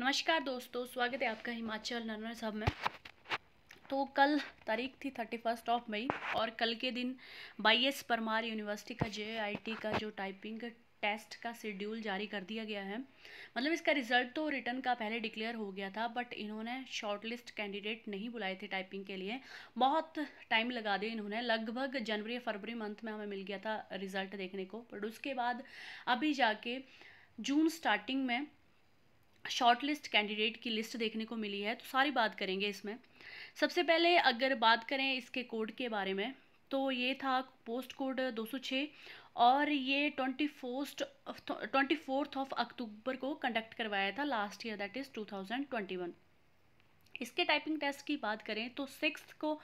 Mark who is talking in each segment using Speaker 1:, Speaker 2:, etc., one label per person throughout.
Speaker 1: नमस्कार दोस्तों स्वागत है आपका हिमाचल लर्नर्स सब में तो कल तारीख थी थर्टी फर्स्ट ऑफ मई और कल के दिन बाई एस परमार यूनिवर्सिटी का जे का जो टाइपिंग टेस्ट का शेड्यूल जारी कर दिया गया है मतलब इसका रिजल्ट तो रिटर्न का पहले डिक्लेयर हो गया था बट इन्होंने शॉर्टलिस्ट कैंडिडेट नहीं बुलाए थे टाइपिंग के लिए बहुत टाइम लगा दिया इन्होंने लगभग जनवरी फरवरी मंथ में हमें मिल गया था रिजल्ट देखने को बट उसके बाद अभी जाके जून स्टार्टिंग में शॉर्ट लिस्ट कैंडिडेट की लिस्ट देखने को मिली है तो सारी बात करेंगे इसमें सबसे पहले अगर बात करें इसके कोड के बारे में तो ये था पोस्ट कोड 206 और ये twenty first twenty fourth of October को कंडक्ट करवाया था लास्ट ईयर दैट इज़ 2021 इसके टाइपिंग टेस्ट की बात करें तो सिक्स को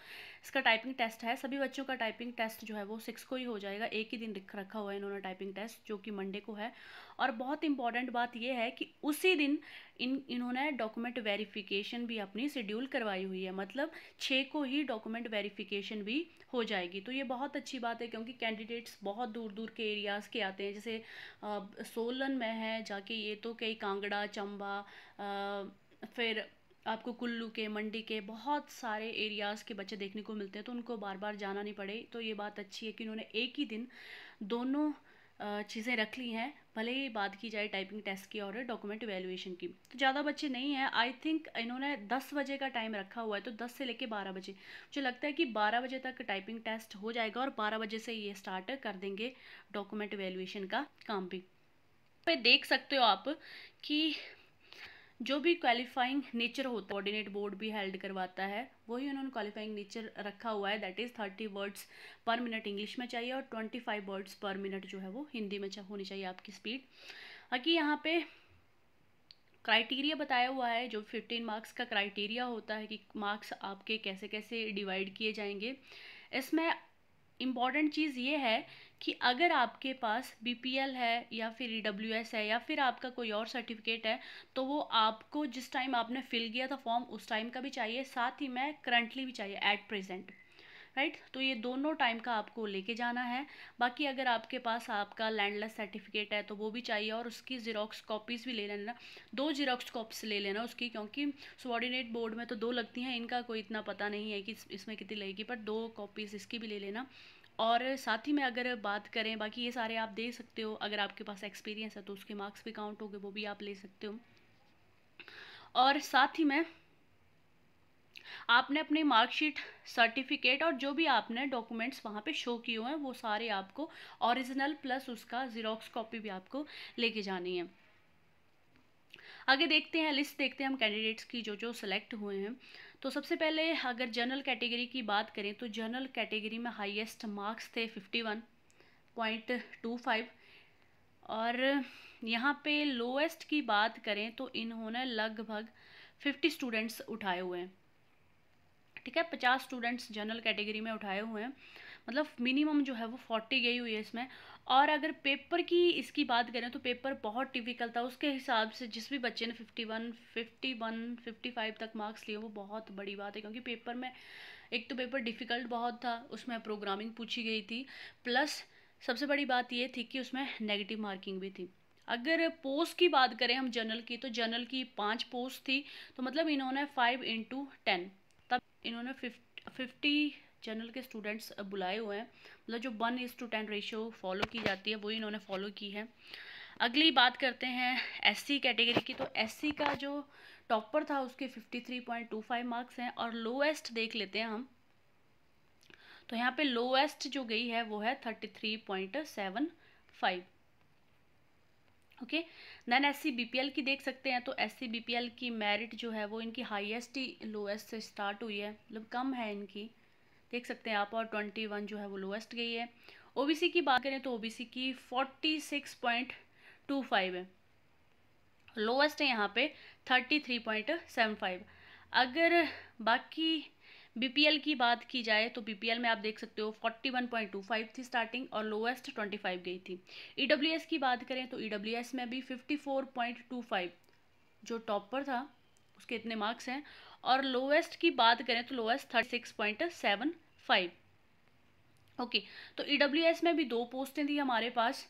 Speaker 1: इसका टाइपिंग टेस्ट है सभी बच्चों का टाइपिंग टेस्ट जो है वो सिक्स को ही हो जाएगा एक ही दिन रखा हुआ है इन्होंने टाइपिंग टेस्ट जो कि मंडे को है और बहुत इंपॉर्टेंट बात यह है कि उसी दिन इन इन्होंने डॉक्यूमेंट वेरिफिकेशन भी अपनी शेड्यूल करवाई हुई है मतलब छः को ही डॉक्यूमेंट वेरीफिकेशन भी हो जाएगी तो ये बहुत अच्छी बात है क्योंकि कैंडिडेट्स बहुत दूर दूर के एरियाज़ के आते हैं जैसे सोलन में है जाके ये तो कई कांगड़ा चंबा फिर आपको कुल्लू के मंडी के बहुत सारे एरियाज़ के बच्चे देखने को मिलते हैं तो उनको बार बार जाना नहीं पड़े तो ये बात अच्छी है कि उन्होंने एक ही दिन दोनों चीज़ें रख ली हैं भले ही बात की जाए टाइपिंग टेस्ट की और डॉक्यूमेंट वैल्यूएशन की तो ज़्यादा बच्चे नहीं हैं आई थिंक इन्होंने 10 बजे का टाइम रखा हुआ है तो 10 से लेकर 12 बजे मुझे लगता है कि 12 बजे तक टाइपिंग टेस्ट हो जाएगा और 12 बजे से ये स्टार्ट कर देंगे डॉक्यूमेंट वैल्यूएशन का काम भी पे देख सकते हो आप कि जो भी क्वालिफाइंग नेचर होता है कोऑर्डिनेट बोर्ड भी हेल्ड करवाता है वही उन्होंने क्वालिफाइंग नेचर रखा हुआ है that is thirty words per minute English में चाहिए और twenty five words per minute जो है वो हिंदी में होनी चाहिए आपकी स्पीड बाकी यहाँ पे क्राइटेरिया बताया हुआ है जो फिफ्टीन मार्क्स का क्राइटेरिया होता है कि मार्क्स आपके कैसे कैसे डिवाइड किए जाएंगे इसमें इम्पॉर्टेंट चीज़ ये है कि अगर आपके पास बी है या फिर ई e है या फिर आपका कोई और सर्टिफिकेट है तो वो आपको जिस टाइम आपने फिल किया था फॉर्म उस टाइम का भी चाहिए साथ ही में करंटली भी चाहिए एट प्रेजेंट राइट तो ये दोनों टाइम का आपको लेके जाना है बाकी अगर आपके पास आपका लैंडलेस सर्टिफिकेट है तो वो भी चाहिए और उसकी जीरोक्स कॉपीज़ भी ले लेना दो जीरोक्स कॉपीज ले लेना उसकी क्योंकि सबॉर्डिनेट बोर्ड में तो दो लगती हैं इनका कोई इतना पता नहीं है कि इसमें कितनी लगेगी पर दो कॉपीज़ इसकी भी ले लेना और साथ ही में अगर बात करें बाकी ये सारे आप दे सकते हो अगर आपके पास एक्सपीरियंस है तो उसके मार्क्स भी काउंट होंगे वो भी आप ले सकते हो और साथ ही में आपने अपने मार्कशीट सर्टिफिकेट और जो भी आपने डॉक्यूमेंट्स वहाँ पे शो किए हुए हैं वो सारे आपको ओरिजिनल प्लस उसका ज़ीरोक्स कॉपी भी आपको लेके जानी है आगे देखते हैं लिस्ट देखते हैं हम कैंडिडेट्स की जो जो सिलेक्ट हुए हैं तो सबसे पहले अगर जनरल कैटेगरी की बात करें तो जनरल कैटेगरी में हाईएस्ट मार्क्स थे fifty one point two five और यहाँ पे लोएस्ट की बात करें तो इन्होंने लगभग फिफ्टी स्टूडेंट्स उठाए हुए हैं ठीक है पचास स्टूडेंट्स जनरल कैटेगरी में उठाए हुए हैं मतलब मिनिमम जो है वो फोर्टी गई हुई है इसमें और अगर पेपर की इसकी बात करें तो पेपर बहुत टिपिकल था उसके हिसाब से जिस भी बच्चे ने fifty one fifty one fifty five तक मार्क्स लिए वो बहुत बड़ी बात है क्योंकि पेपर में एक तो पेपर डिफ़िकल्ट बहुत था उसमें प्रोग्रामिंग पूछी गई थी प्लस सबसे बड़ी बात ये थी कि उसमें नेगेटिव मार्किंग भी थी अगर पोस्ट की बात करें हम जनरल की तो जनरल की पाँच पोस्ट थी तो मतलब इन्होंने फाइव इंटू टेन तब इन्होंने फिफ्टी चैनल के स्टूडेंट्स बुलाए हुए हैं मतलब जो one is to ten ratio follow की जाती है वही इन्होंने फॉलो की है अगली बात करते हैं एससी कैटेगरी की तो एससी का जो टॉपर था उसके 53.25 मार्क्स हैं और लोएस्ट देख लेते हैं हम तो यहाँ पे लोएस्ट जो गई है वो है 33.75 ओके देन एस सी की देख सकते हैं तो एस सी की मेरिट जो है वो इनकी हाईएस्ट ही लोएस्ट से स्टार्ट हुई है मतलब कम है इनकी देख सकते हैं आप और ट्वेंटी वन जो है वो लोएस्ट गई है ओबीसी की बात करें तो ओबीसी की forty six point two five है लोएस्ट है यहाँ पे thirty three point seven five अगर बाकी बीपीएल की बात की जाए तो बीपीएल में आप देख सकते हो 41.25 थी स्टार्टिंग और लोएस्ट 25 गई थी ईडब्ल्यूएस e की बात करें तो ईडब्ल्यूएस e में भी 54.25 जो टॉप पर था उसके इतने मार्क्स हैं और लोवेस्ट की बात करें तो lowest thirty seven five okay okay, तो ई e में भी दो पोस्टें थी हमारे पास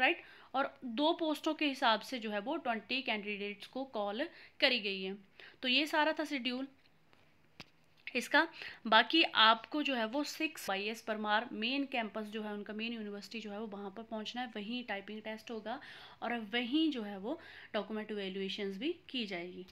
Speaker 1: राइट right? और दो पोस्टों के हिसाब से जो है वो ट्वेंटी कैंडिडेट्स को कॉल करी गई है तो ये सारा था शेड्यूल इसका बाकी आपको जो है वो six Y S Parmar main campus जो है उनका मेन यूनिवर्सिटी जो है वो वहाँ पर पहुँचना है वहीं टाइपिंग टेस्ट होगा और वहीं जो है वो डॉक्यूमेंट वेल्यूएशन भी की जाएगी